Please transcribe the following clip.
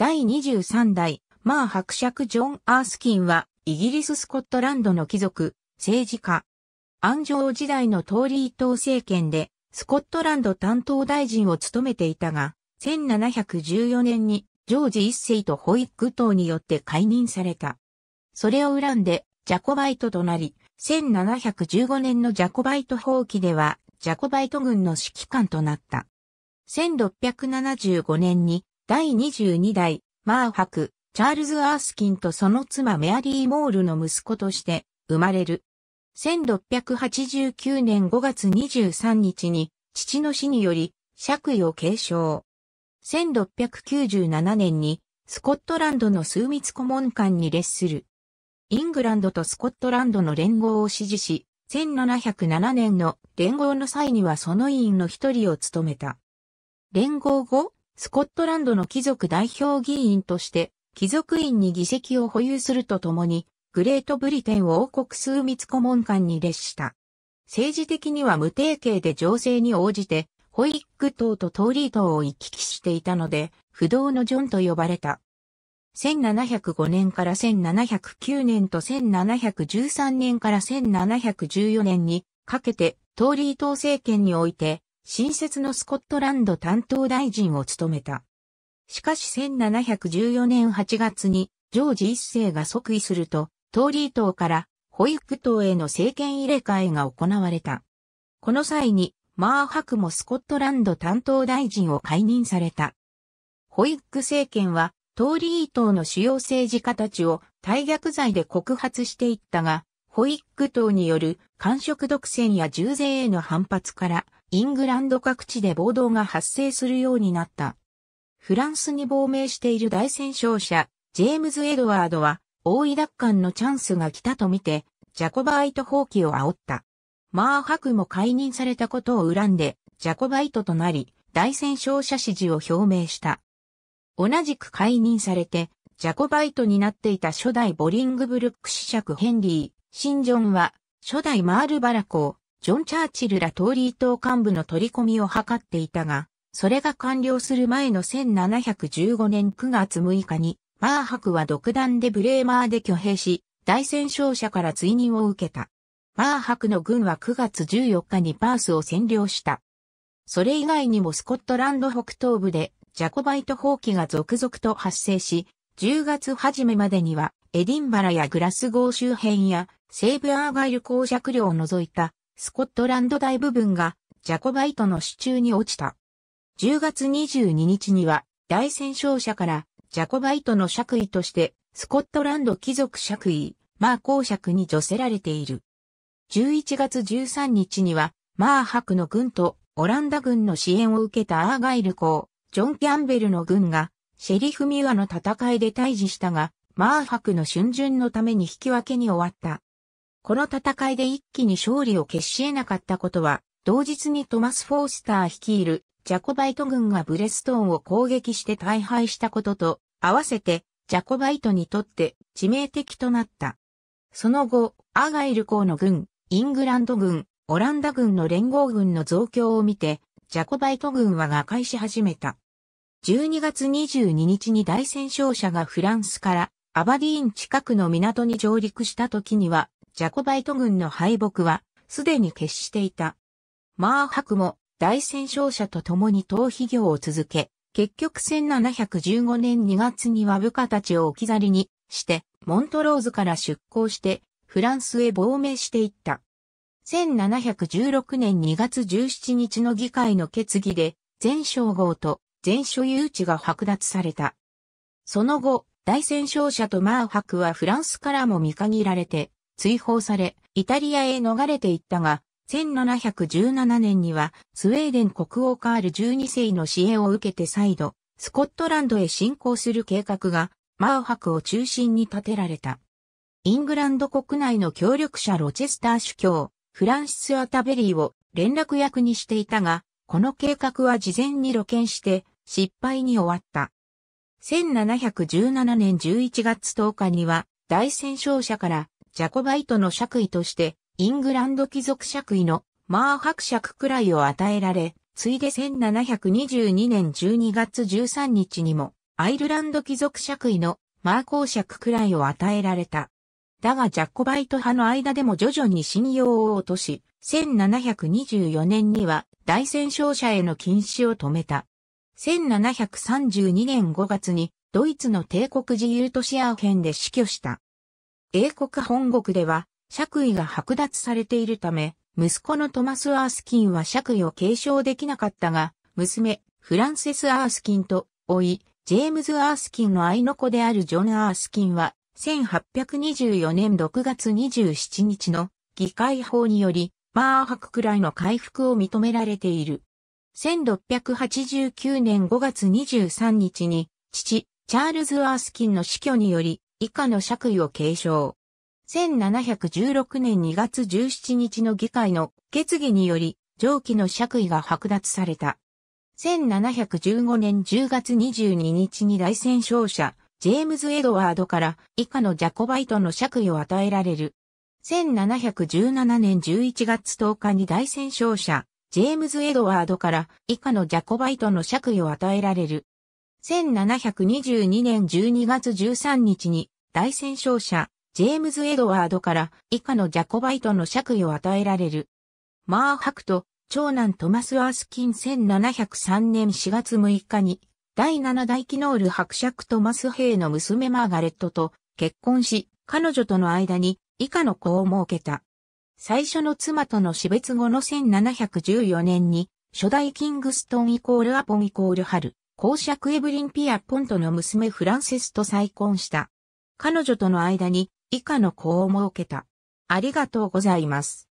第23代、マー伯爵ジョン・アースキンは、イギリス・スコットランドの貴族、政治家。安城時代のトーリー党政権で、スコットランド担当大臣を務めていたが、1714年にジョージ一世とホイッグ党によって解任された。それを恨んで、ジャコバイトとなり、1715年のジャコバイト放棄では、ジャコバイト軍の指揮官となった。1675年に第22代、マーハク、チャールズ・アースキンとその妻メアリー・モールの息子として生まれる。1689年5月23日に父の死により爵位を継承。1697年にスコットランドの枢密顧問官に列する。イングランドとスコットランドの連合を支持し、1707年の連合の際にはその委員の一人を務めた。連合後、スコットランドの貴族代表議員として、貴族院に議席を保有するとともに、グレートブリテンを王国数密顧問官に列した。政治的には無定型で情勢に応じて、ホイック島とトーリー島を行き来していたので、不動のジョンと呼ばれた。1705年から1709年と1713年から1714年にかけてトーリー党政権において新設のスコットランド担当大臣を務めた。しかし1714年8月にジョージ一世が即位すると、トーリー党からホイック党への政権入れ替えが行われた。この際にマーハクもスコットランド担当大臣を解任された。ホイック政権はトーリー党の主要政治家たちを大逆罪で告発していったが、ホイック党による官職独占や重税への反発からイングランド各地で暴動が発生するようになった。フランスに亡命している大戦勝者、ジェームズ・エドワードは、大位奪還のチャンスが来たとみて、ジャコバイト放棄を煽った。マーハクも解任されたことを恨んで、ジャコバイトとなり、大戦勝者支持を表明した。同じく解任されて、ジャコバイトになっていた初代ボリングブルック子爵ヘンリー、シンジョンは、初代マールバラ公、ジョン・チャーチルらトーリー党幹部の取り込みを図っていたが、それが完了する前の1715年9月6日に、マーハクは独断でブレーマーで挙兵し、大戦勝者から追認を受けた。マーハクの軍は9月14日にパースを占領した。それ以外にもスコットランド北東部でジャコバイト放棄が続々と発生し、10月初めまでにはエディンバラやグラスゴー周辺や西部アーガイル公爵領を除いたスコットランド大部分がジャコバイトの手中に落ちた。10月22日には大戦勝者からジャコバイトの爵位としてスコットランド貴族爵位、マー公爵に除せられている。11月13日にはマークの軍とオランダ軍の支援を受けたアーガイル公、ジョン・キャンベルの軍がシェリフ・ミュアの戦いで退治したが、マーハクの春巡のために引き分けに終わった。この戦いで一気に勝利を決し得なかったことは、同日にトマス・フォースター率いるジャコバイト軍がブレストンを攻撃して大敗したことと、合わせてジャコバイトにとって致命的となった。その後、アガイル公の軍、イングランド軍、オランダ軍の連合軍の増強を見て、ジャコバイト軍は瓦解し始めた。12月22日に大戦勝者がフランスからアバディーン近くの港に上陸した時には、ジャコバイト軍の敗北は、すでに決していた。マーハクも大戦勝者と共に逃避業を続け、結局1715年2月には部下たちを置き去りにして、モントローズから出港して、フランスへ亡命していった。1716年2月17日の議会の決議で、全称号と全所有地が剥奪された。その後、大戦勝者とマーハクはフランスからも見限られて、追放され、イタリアへ逃れていったが、1717年にはスウェーデン国王カール12世の支援を受けて再度、スコットランドへ侵攻する計画が、マウハクを中心に立てられた。イングランド国内の協力者ロチェスター主教、フランシス・アタベリーを連絡役にしていたが、この計画は事前に露見して失敗に終わった。1717年11月10日には大戦勝者からジャコバイトの爵位として、イングランド貴族爵位のマー伯爵くらいを与えられ、ついで1722年12月13日にも、アイルランド貴族爵位のマー公爵くらいを与えられた。だがジャコバイト派の間でも徐々に信用を落とし、1724年には大戦勝者への禁止を止めた。1732年5月にドイツの帝国自由都市アーヘンで死去した。英国本国では、爵位が剥奪されているため、息子のトマス・アースキンは爵位を継承できなかったが、娘、フランセス・アースキンと、甥い、ジェームズ・アースキンの愛の子であるジョン・アースキンは、1824年6月27日の議会法により、マーハクくらいの回復を認められている。1689年5月23日に、父、チャールズ・アースキンの死去により、以下の爵位を継承。1716年2月17日の議会の決議により、上記の爵位が剥奪された。1715年10月22日に大戦勝者、ジェームズ・エドワードから以下のジャコバイトの爵位を与えられる。1717年11月10日に大戦勝者、ジェームズ・エドワードから以下のジャコバイトの爵位を与えられる。1722年12月13日に大戦勝者、ジェームズ・エドワードから以下のジャコバイトの爵位を与えられる。マーハクト、長男トマス・アースキン1703年4月6日に、第7代キノール伯爵トマス・ヘイの娘マーガレットと結婚し、彼女との間に以下の子を設けた。最初の妻との死別後の1714年に、初代キングストンイコールアポンイコール春、公爵エブリン・ピア・ポントの娘フランセスと再婚した。彼女との間に以下の子を設けた。ありがとうございます。